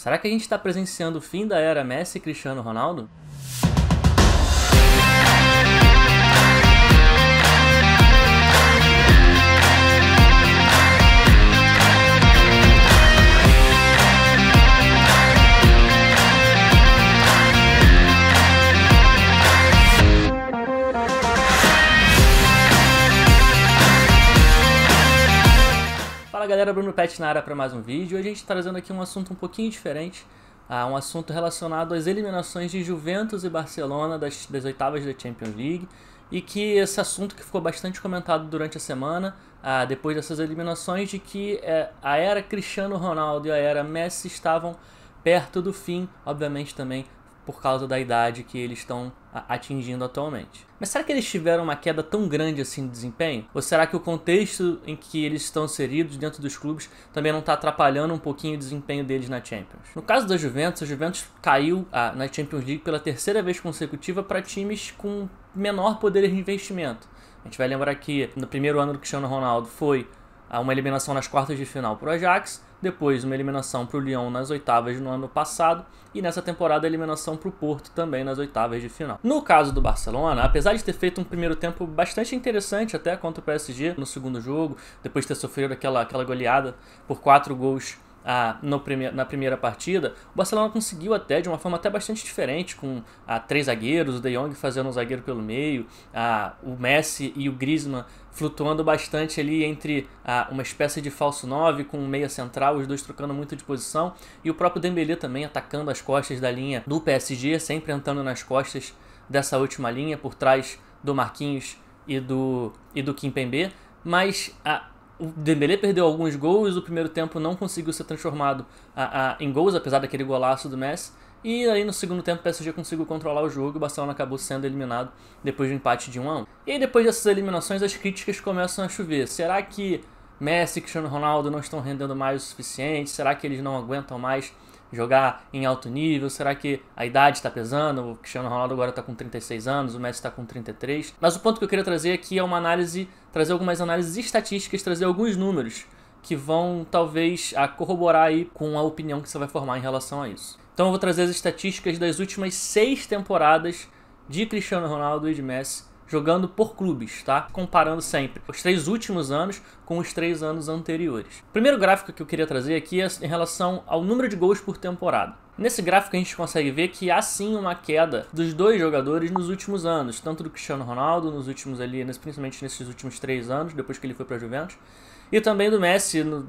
Será que a gente está presenciando o fim da era Messi e Cristiano Ronaldo? Fala galera, Bruno Pet na área para mais um vídeo. Hoje a gente está trazendo aqui um assunto um pouquinho diferente, uh, um assunto relacionado às eliminações de Juventus e Barcelona das, das oitavas da Champions League e que esse assunto que ficou bastante comentado durante a semana, uh, depois dessas eliminações, de que uh, a era Cristiano Ronaldo e a era Messi estavam perto do fim, obviamente também por causa da idade que eles estão atingindo atualmente. Mas será que eles tiveram uma queda tão grande assim de desempenho? Ou será que o contexto em que eles estão inseridos dentro dos clubes também não está atrapalhando um pouquinho o desempenho deles na Champions? No caso da Juventus, a Juventus caiu na Champions League pela terceira vez consecutiva para times com menor poder de investimento. A gente vai lembrar que no primeiro ano do Cristiano Ronaldo foi uma eliminação nas quartas de final para o Ajax, depois uma eliminação para o Lyon nas oitavas no ano passado e nessa temporada a eliminação para o Porto também nas oitavas de final. No caso do Barcelona, apesar de ter feito um primeiro tempo bastante interessante até contra o PSG no segundo jogo, depois de ter sofrido aquela, aquela goleada por quatro gols a, no prime na primeira partida, o Barcelona conseguiu até, de uma forma até bastante diferente, com a, ah, três zagueiros, o De Jong fazendo um zagueiro pelo meio, a, ah, o Messi e o Griezmann flutuando bastante ali entre a, ah, uma espécie de falso 9 com um meia central, os dois trocando muito de posição, e o próprio Dembélé também atacando as costas da linha do PSG, sempre entrando nas costas dessa última linha, por trás do Marquinhos e do, e do Kimpembe, mas a, o Dembélé perdeu alguns gols, o primeiro tempo não conseguiu ser transformado a, a, em gols, apesar daquele golaço do Messi. E aí no segundo tempo o PSG conseguiu controlar o jogo e o Barcelona acabou sendo eliminado depois do empate de 1 a 1. E aí depois dessas eliminações as críticas começam a chover. Será que Messi e Cristiano Ronaldo não estão rendendo mais o suficiente? Será que eles não aguentam mais jogar em alto nível? Será que a idade está pesando? O Cristiano Ronaldo agora está com 36 anos, o Messi está com 33. Mas o ponto que eu queria trazer aqui é uma análise, trazer algumas análises estatísticas, trazer alguns números que vão talvez a corroborar aí com a opinião que você vai formar em relação a isso. Então eu vou trazer as estatísticas das últimas seis temporadas de Cristiano Ronaldo e de Messi jogando por clubes, tá? Comparando sempre os três últimos anos com os três anos anteriores. O primeiro gráfico que eu queria trazer aqui é em relação ao número de gols por temporada. Nesse gráfico a gente consegue ver que há sim uma queda dos dois jogadores nos últimos anos, tanto do Cristiano Ronaldo nos últimos ali, principalmente nesses últimos três anos, depois que ele foi para a Juventus, e também do Messi, no,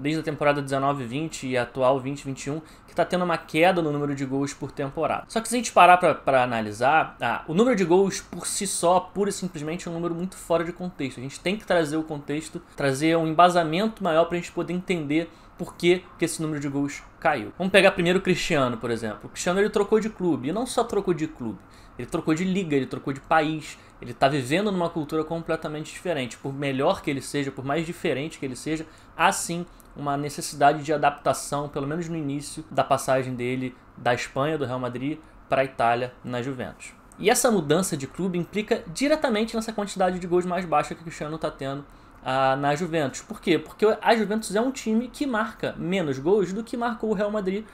desde a temporada 19-20 e atual 20-21, que está tendo uma queda no número de gols por temporada. Só que se a gente parar para analisar, ah, o número de gols por si só, pura e simplesmente, é um número muito fora de contexto. A gente tem que trazer o contexto, trazer um embasamento maior para a gente poder entender por que, que esse número de gols caiu. Vamos pegar primeiro o Cristiano, por exemplo. O Cristiano ele trocou de clube, e não só trocou de clube, ele trocou de liga, ele trocou de país, ele está vivendo numa cultura completamente diferente. Por melhor que ele seja, por mais diferente que ele seja, há sim uma necessidade de adaptação, pelo menos no início da passagem dele da Espanha, do Real Madrid, para a Itália na Juventus. E essa mudança de clube implica diretamente nessa quantidade de gols mais baixa que o Cristiano está tendo ah, na Juventus. Por quê? Porque a Juventus é um time que marca menos gols do que marcou o Real Madrid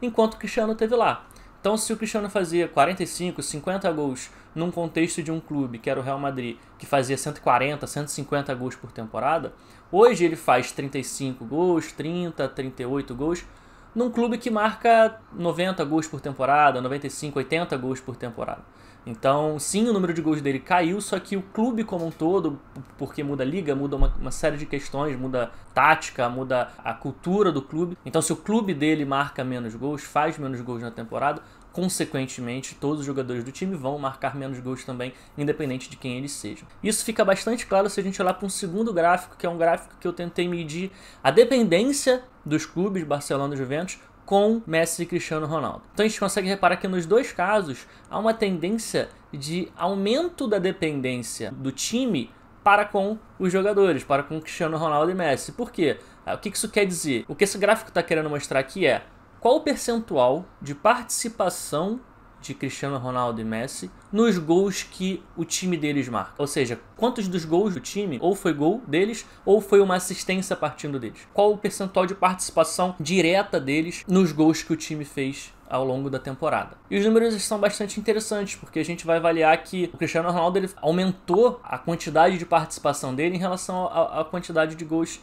enquanto o Cristiano esteve lá. Então, se o Cristiano fazia 45, 50 gols num contexto de um clube, que era o Real Madrid, que fazia 140, 150 gols por temporada, hoje ele faz 35 gols, 30, 38 gols, num clube que marca 90 gols por temporada, 95, 80 gols por temporada. Então, sim, o número de gols dele caiu, só que o clube como um todo, porque muda a liga, muda uma, uma, série de questões, muda tática, muda a cultura do clube. Então, se o clube dele marca menos gols, faz menos gols na temporada, Consequentemente, todos os jogadores do time vão marcar menos gols também, independente de quem eles sejam. Isso fica bastante claro se a gente olhar para um segundo gráfico, que é um gráfico que eu tentei medir a dependência dos clubes Barcelona e Juventus com Messi e Cristiano Ronaldo. Então a gente consegue reparar que nos dois casos há uma tendência de aumento da dependência do time para com os jogadores, para com Cristiano Ronaldo e Messi. Por quê? Ah, o que isso quer dizer? O que esse gráfico está querendo mostrar aqui é qual o percentual de participação de Cristiano Ronaldo e Messi nos gols que o time deles marca. Ou seja, quantos dos gols do time ou foi gol deles ou foi uma assistência partindo deles. Qual o percentual de participação direta deles nos gols que o time fez ao longo da temporada. E os números são bastante interessantes, porque a gente vai avaliar que o Cristiano Ronaldo aumentou a quantidade de participação dele em relação à quantidade de gols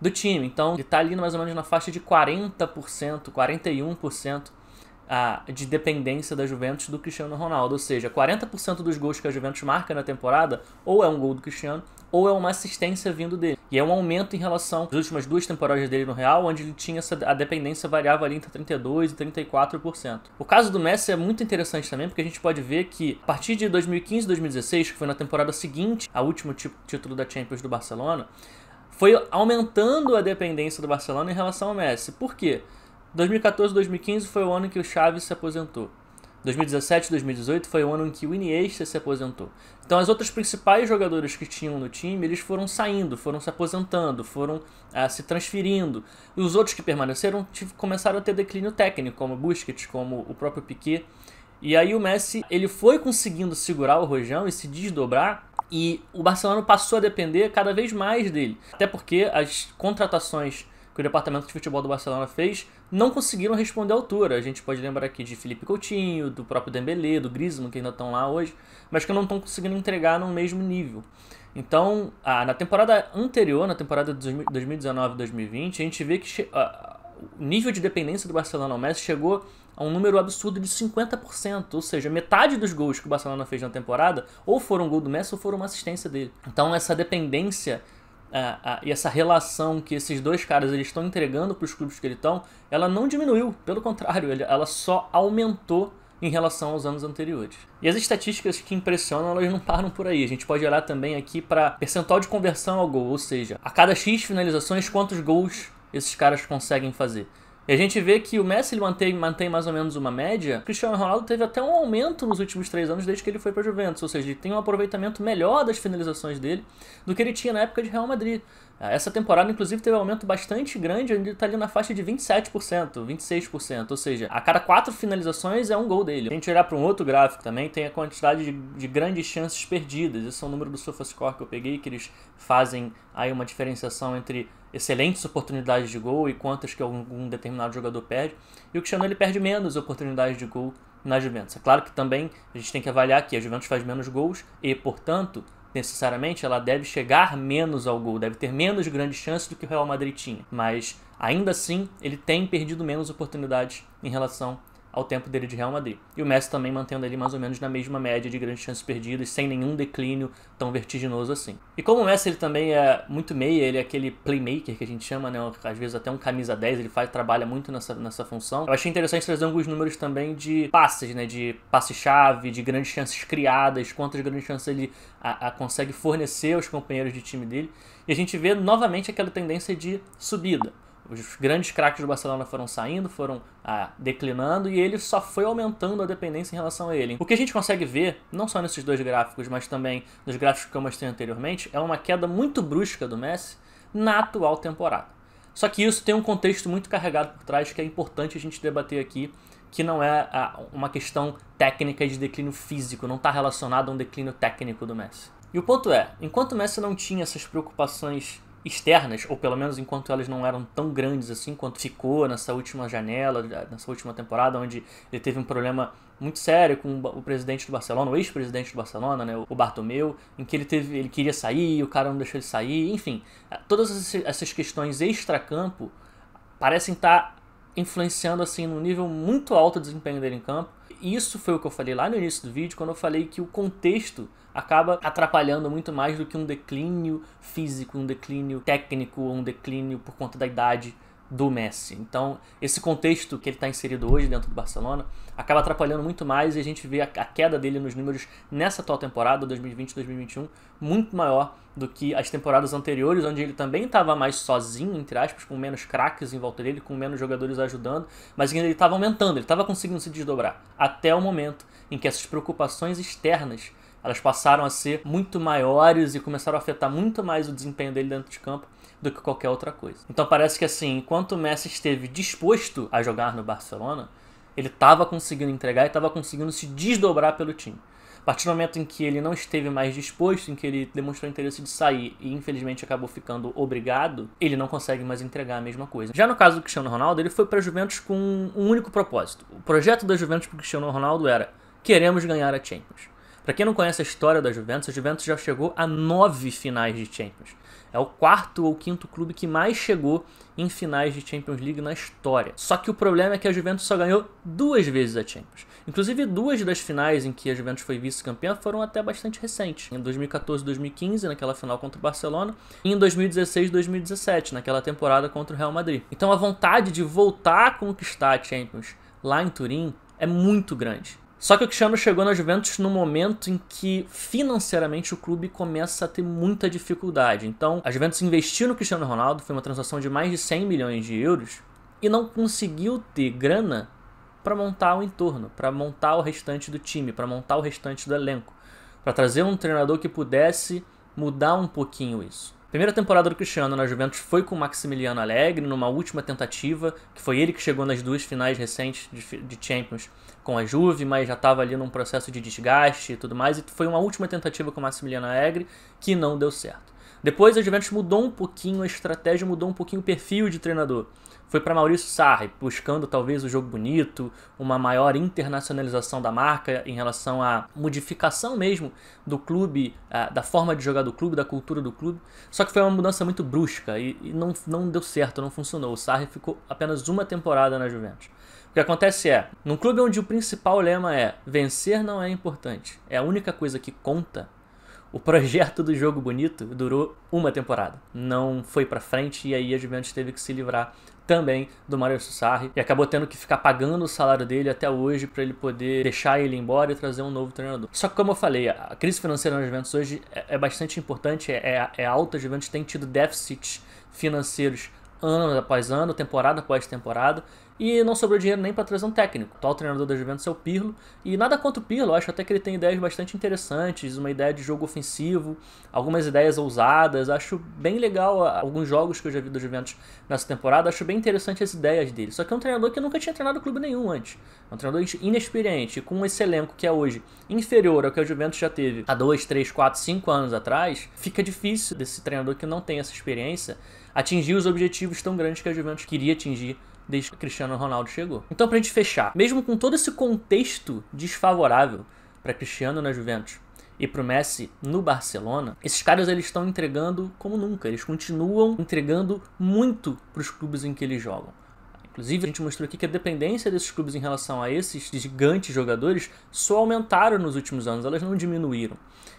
do time. Então ele está ali mais ou menos na faixa de 40%, 41% ah, de dependência da Juventus do Cristiano Ronaldo. Ou seja, 40% dos gols que a Juventus marca na temporada ou é um gol do Cristiano ou é uma assistência vindo dele. E é um aumento em relação às últimas duas temporadas dele no Real, onde ele tinha essa, a dependência variava ali entre 32 e 34%. O caso do Messi é muito interessante também, porque a gente pode ver que a partir de 2015 e 2016, que foi na temporada seguinte ao último título da Champions do Barcelona, foi aumentando a dependência do Barcelona em relação ao Messi. Por quê? 2014 2015 foi o ano em que o Xavi se aposentou. 2017 2018 foi o ano em que o Iniesta se aposentou. Então as outras principais jogadores que tinham no time, eles foram saindo, foram se aposentando, foram ah, se transferindo. E os outros que permaneceram começaram a ter declínio técnico, como o Busquets, como o próprio Piquet. E aí o Messi, ele foi conseguindo segurar o rojão e se desdobrar e o Barcelona passou a depender cada vez mais dele. Até porque as contratações que o departamento de futebol do Barcelona fez não conseguiram responder à altura. A gente pode lembrar aqui de Felipe Coutinho, do próprio Dembélé, do Griezmann, que ainda estão lá hoje, mas que não estão conseguindo entregar no mesmo nível. Então, ah, na temporada anterior, na temporada de 2019-2020, a gente vê que ah, o nível de dependência do Barcelona ao Messi chegou a um número absurdo de 50%, ou seja, metade dos gols que o Barcelona fez na temporada ou foram gol do Messi ou foram uma assistência dele. Então essa dependência e essa relação que esses dois caras eles estão entregando para os clubes que eles estão, ela não diminuiu, pelo contrário, ela só aumentou em relação aos anos anteriores. E as estatísticas que impressionam, elas não param por aí. A gente pode olhar também aqui para percentual de conversão ao gol, ou seja, a cada X finalizações, quantos gols esses caras conseguem fazer. E a gente vê que o Messi ele mantém, mantém mais ou menos uma média. O Cristiano Ronaldo teve até um aumento nos últimos três anos desde que ele foi para Juventus, ou seja, ele tem um aproveitamento melhor das finalizações dele do que ele tinha na época de Real Madrid. Ah, essa temporada, inclusive, teve um aumento bastante grande, ele está ali na faixa de 27%, 26%. Ou seja, a cada quatro finalizações é um gol dele. Se a gente olhar para um outro gráfico também, tem a quantidade de, de grandes chances perdidas. Esse é o número do SofaScore que eu peguei, que eles fazem aí uma diferenciação entre excelentes oportunidades de gol e quantas que algum determinado jogador perde. E o Cristiano ele perde menos oportunidades de gol na Juventus. É claro que também a gente tem que avaliar que a Juventus faz menos gols e, portanto, necessariamente ela deve chegar menos ao gol, deve ter menos grandes chances do que o Real Madrid tinha. Mas ainda assim, ele tem perdido menos oportunidades em relação ao tempo dele de Real Madrid. E o Messi também mantendo ele mais ou menos na mesma média de grandes chances perdidas, sem nenhum declínio tão vertiginoso assim. E como o Messi ele também é muito meia, ele é aquele playmaker que a gente chama, né? Às vezes até um camisa 10, ele faz, trabalha muito nessa, nessa função. Eu achei interessante trazer alguns números também de passes, né? De passe-chave, de grandes chances criadas, quantas grandes chances ele a, a consegue fornecer aos companheiros de time dele. E a gente vê novamente aquela tendência de subida. Os grandes craques do Barcelona foram saindo, foram ah, declinando e ele só foi aumentando a dependência em relação a ele. O que a gente consegue ver, não só nesses dois gráficos, mas também nos gráficos que eu mostrei anteriormente, é uma queda muito brusca do Messi na atual temporada. Só que isso tem um contexto muito carregado por trás que é importante a gente debater aqui, que não é ah, uma questão técnica de declínio físico, não está relacionado a um declínio técnico do Messi. E o ponto é, enquanto o Messi não tinha essas preocupações externas, ou pelo menos enquanto elas não eram tão grandes assim quanto ficou nessa última janela, nessa última temporada, onde ele teve um problema muito sério com o presidente do Barcelona, o ex-presidente do Barcelona, né, o Bartomeu, em que ele teve, ele queria sair, o cara não deixou ele sair, enfim, todas essas questões extra-campo parecem estar tá influenciando assim no nível muito alto do desempenho dele em campo isso foi o que eu falei lá no início do vídeo, quando eu falei que o contexto acaba atrapalhando muito mais do que um declínio físico, um declínio técnico, um declínio por conta da idade do Messi. Então, esse contexto que ele está inserido hoje dentro do Barcelona acaba atrapalhando muito mais e a gente vê a, a queda dele nos números nessa atual temporada, 2020-2021, muito maior do que as temporadas anteriores, onde ele também estava mais sozinho, entre aspas, com menos craques em volta dele, com menos jogadores ajudando, mas ele estava aumentando, ele estava conseguindo se desdobrar, até o momento em que essas preocupações externas elas passaram a ser muito maiores e começaram a afetar muito mais o desempenho dele dentro de campo do que qualquer outra coisa. Então parece que assim, enquanto o Messi esteve disposto a jogar no Barcelona, ele estava conseguindo entregar e estava conseguindo se desdobrar pelo time. A partir do momento em que ele não esteve mais disposto, em que ele demonstrou interesse de sair e infelizmente acabou ficando obrigado, ele não consegue mais entregar a mesma coisa. Já no caso do Cristiano Ronaldo, ele foi para a Juventus com um único propósito. O projeto da Juventus para o Cristiano Ronaldo era: queremos ganhar a Champions. Para quem não conhece a história da Juventus, a Juventus já chegou a nove finais de Champions. É o quarto ou quinto clube que mais chegou em finais de Champions League na história. Só que o problema é que a Juventus só ganhou duas vezes a Champions. Inclusive, duas das finais em que a Juventus foi vice-campeã foram até bastante recentes. Em 2014 e 2015, naquela final contra o Barcelona, e em 2016 e 2017, naquela temporada contra o Real Madrid. Então a vontade de voltar a conquistar a Champions lá em Turim é muito grande. Só que o Cristiano chegou na Juventus no momento em que financeiramente o clube começa a ter muita dificuldade. Então, a Juventus investiu no Cristiano Ronaldo, foi uma transação de mais de 100 milhões de euros, e não conseguiu ter grana para montar o entorno, para montar o restante do time, para montar o restante do elenco, para trazer um treinador que pudesse mudar um pouquinho isso. Primeira temporada do Cristiano na Juventus foi com o Maximiliano Alegre, numa última tentativa, que foi ele que chegou nas duas finais recentes de, Champions com a Juve, mas já estava ali num processo de desgaste e tudo mais, e foi uma última tentativa com o Maximiliano Alegre que não deu certo. Depois a Juventus mudou um pouquinho a estratégia, mudou um pouquinho o perfil de treinador foi para Maurício Sarri, buscando talvez o jogo bonito, uma maior internacionalização da marca em relação à modificação mesmo do clube, ah, da forma de jogar do clube, da cultura do clube. Só que foi uma mudança muito brusca e, não, não deu certo, não funcionou. O Sarri ficou apenas uma temporada na Juventus. O que acontece é, num clube onde o principal lema é vencer não é importante, é a única coisa que conta o projeto do jogo bonito durou uma temporada, não foi para frente e aí a Juventus teve que se livrar também do Mario Sussarri e acabou tendo que ficar pagando o salário dele até hoje para ele poder deixar ele embora e trazer um novo treinador. Só que como eu falei, a crise financeira na Juventus hoje é, é bastante importante, é, é, é alta, a Juventus tem tido déficits financeiros ano após ano, temporada após temporada, e não sobrou dinheiro nem para trazer um técnico. Tá o tal treinador da Juventus é o Pirlo, e nada contra o Pirlo, acho até que ele tem ideias bastante interessantes, uma ideia de jogo ofensivo, algumas ideias ousadas, acho bem legal ah, alguns jogos que eu já vi da Juventus nessa temporada, acho bem interessante as ideias dele. Só que é um treinador que nunca tinha treinado clube nenhum antes. É um treinador inexperiente, com esse elenco que é hoje inferior ao que a Juventus já teve há 2, 3, 4, 5 anos atrás, fica difícil desse treinador que não tem essa experiência atingir os objetivos tão grandes que a Juventus queria atingir desde que Cristiano Ronaldo chegou. Então, pra gente fechar, mesmo com todo esse contexto desfavorável para Cristiano na Juventus e pro Messi no Barcelona, esses caras eles estão entregando como nunca. Eles continuam entregando muito para os clubes em que eles jogam. Inclusive, a gente mostrou aqui que a dependência desses clubes em relação a esses gigantes jogadores só aumentaram nos últimos anos, elas não diminuíram.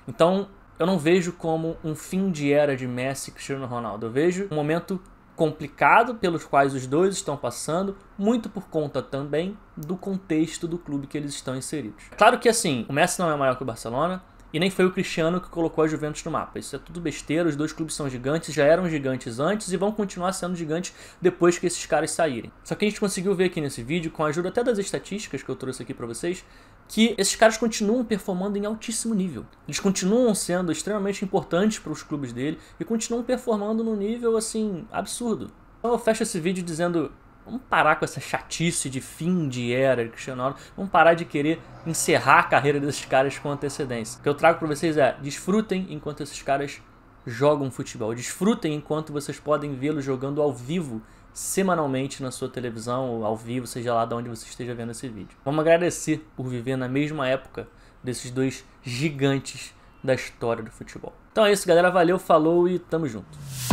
Então, eu não vejo como um fim de era de Messi e Cristiano Ronaldo. Eu vejo um momento complicado pelos quais os dois estão passando, muito por conta também do contexto do clube que eles estão inseridos. Claro que assim, o Messi não é maior que o Barcelona, e nem foi o Cristiano que colocou a Juventus no mapa. Isso é tudo besteira, os dois clubes são gigantes, já eram gigantes antes e vão continuar sendo gigantes depois que esses caras saírem. Só que a gente conseguiu ver aqui nesse vídeo, com a ajuda até das estatísticas que eu trouxe aqui para vocês, que esses caras continuam performando em altíssimo nível. Eles continuam sendo extremamente importantes para os clubes dele e continuam performando num nível assim absurdo. Então eu fecho esse vídeo dizendo Vamos parar com essa chatice de fim de era Cristiano Ronaldo. Vamos parar de querer encerrar a carreira desses caras com antecedência. O que eu trago para vocês é desfrutem enquanto esses caras jogam futebol. Desfrutem enquanto vocês podem vê-los jogando ao vivo semanalmente na sua televisão ou ao vivo, seja lá de onde você esteja vendo esse vídeo. Vamos agradecer por viver na mesma época desses dois gigantes da história do futebol. Então é isso, galera. Valeu, falou e tamo junto.